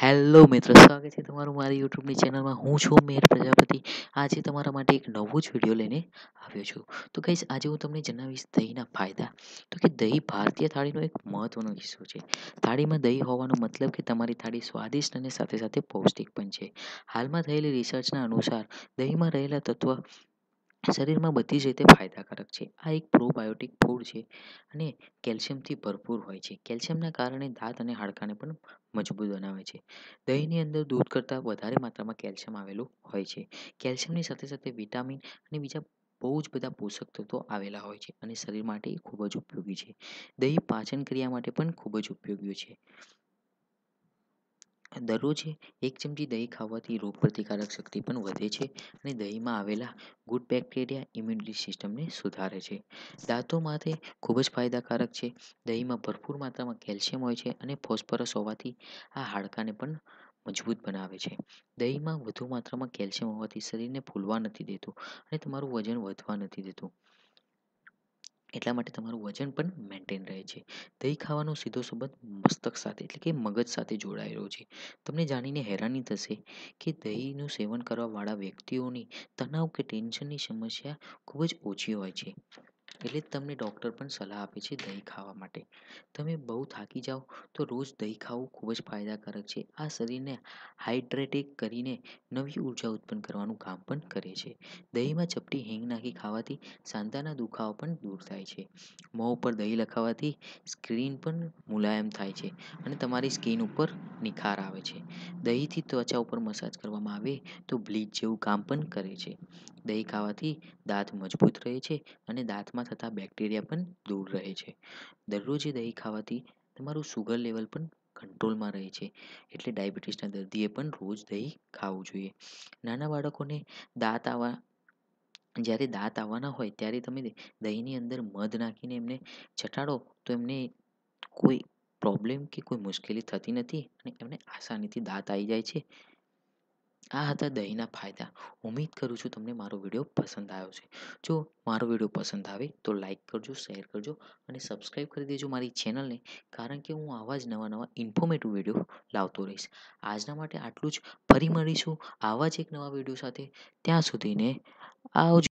hello મિત્રો સ્વાગત છે તમારું મારી યુટ્યુબની ચેનલમાં હું છું મેર પ્રજાપતિ આજે તમારા માટે એક નવો જ વિડીયો લઈને આવ્યો છું તો કહીશ આજે હું તમને જણાવીશ દહીંના ફાયદા તો કે દહીં ભારતીય થાળીનો એક મહત્વનો હિસ્સો છે થાળીમાં દહીં હોવાનો મતલબ કે તમારી થાળી સ્વાદિષ્ટ અને સાથે સાથે પૌષ્ટિક પણ છે હાલમાં થયેલી રિસર્ચના અનુસાર દહીંમાં રહેલા તત્વ શરીરમાં બધી જ રીતે ફાયદાકારક છે આ એક પ્રોબાયોટિક ફૂડ છે અને કેલ્શિયમથી ભરપૂર હોય છે કેલ્શિયમના કારણે દાંત અને હાડકાંને પણ મજબૂત બનાવે છે દહીંની અંદર દૂધ કરતાં વધારે માત્રામાં કેલ્શિયમ આવેલું હોય છે કેલ્શિયમની સાથે સાથે વિટામિન અને બીજા બહુ જ બધા પોષક તત્વો આવેલા હોય છે અને શરીર માટે ખૂબ જ ઉપયોગી છે દહીં પાચન ક્રિયા માટે પણ ખૂબ જ ઉપયોગી છે દરરોજ એક ચમચી દહીં ખાવાથી રોગ પ્રતિકારક શક્તિ પણ વધે છે અને દહીંમાં આવેલા ગુડ બેક્ટેરિયા ઇમ્યુનિટી સિસ્ટમને સુધારે છે દાંતો માટે ખૂબ જ ફાયદાકારક છે દહીંમાં ભરપૂર માત્રામાં કેલ્શિયમ હોય છે અને ફોસ્ફરસ હોવાથી આ હાડકાંને પણ મજબૂત બનાવે છે દહીંમાં વધુ માત્રામાં કેલ્શિયમ હોવાથી શરીરને ફૂલવા નથી દેતું અને તમારું વજન વધવા નથી દેતું એટલા માટે તમારું વજન પણ મેન્ટેન રહે છે દહીં ખાવાનો સીધો સંબંધ મસ્તક સાથે એટલે કે મગજ સાથે જોડાયેલો છે તમને જાણીને હેરાની થશે કે દહીંનું સેવન કરવાવાળા વ્યક્તિઓની તણાવ કે ટેન્શનની સમસ્યા ખૂબ જ ઓછી હોય છે એટલે જ તમને ડૉક્ટર પણ સલાહ આપે છે દહીં ખાવા માટે તમે બહુ થાકી જાઓ તો રોજ દહીં ખાવું ખૂબ જ ફાયદાકારક છે આ શરીરને હાઇડ્રેટેડ કરીને નવી ઉર્જા ઉત્પન્ન કરવાનું કામ પણ કરે છે દહીંમાં ચપટી હેંગ નાખી ખાવાથી સાંધાના દુખાવો પણ દૂર થાય છે મોં ઉપર દહીં લખાવાથી સ્ક્રીન પણ મુલાયમ થાય છે અને તમારી સ્કિન ઉપર નિખાર આવે છે દહીંથી ત્વચા ઉપર મસાજ કરવામાં આવે તો બ્લીચ જેવું કામ પણ કરે છે દહીં ખાવાથી દાંત મજબૂત રહે છે અને દાંતમાં થતા બેક્ટેરિયા પણ દૂર રહે છે દરરોજે દહીં ખાવાથી તમારું સુગર લેવલ પણ કંટ્રોલમાં રહે છે એટલે ડાયાબિટીસના દર્દીએ પણ રોજ દહીં ખાવું જોઈએ નાના બાળકોને દાંત આવવા જ્યારે દાંત આવવાના હોય ત્યારે તમે દહીંની અંદર મધ નાખીને એમને ચટાડો તો એમને કોઈ પ્રોબ્લેમ કે કોઈ મુશ્કેલી થતી નથી અને એમને આસાનીથી દાંત આવી જાય છે આ હતા દહીંના ફાયદા ઉમેદ કરું છું તમને મારો વિડીયો પસંદ આવ્યો છે જો મારો વિડીયો પસંદ આવે તો લાઇક કરજો શેર કરજો અને સબસ્ક્રાઈબ કરી દેજો મારી ચેનલને કારણ કે હું આવા જ નવા નવા ઇન્ફોર્મેટિવ વિડીયો લાવતો રહીશ આજના માટે આટલું જ ફરી મળીશું આવા જ એક નવા વિડીયો સાથે ત્યાં સુધીને આવજો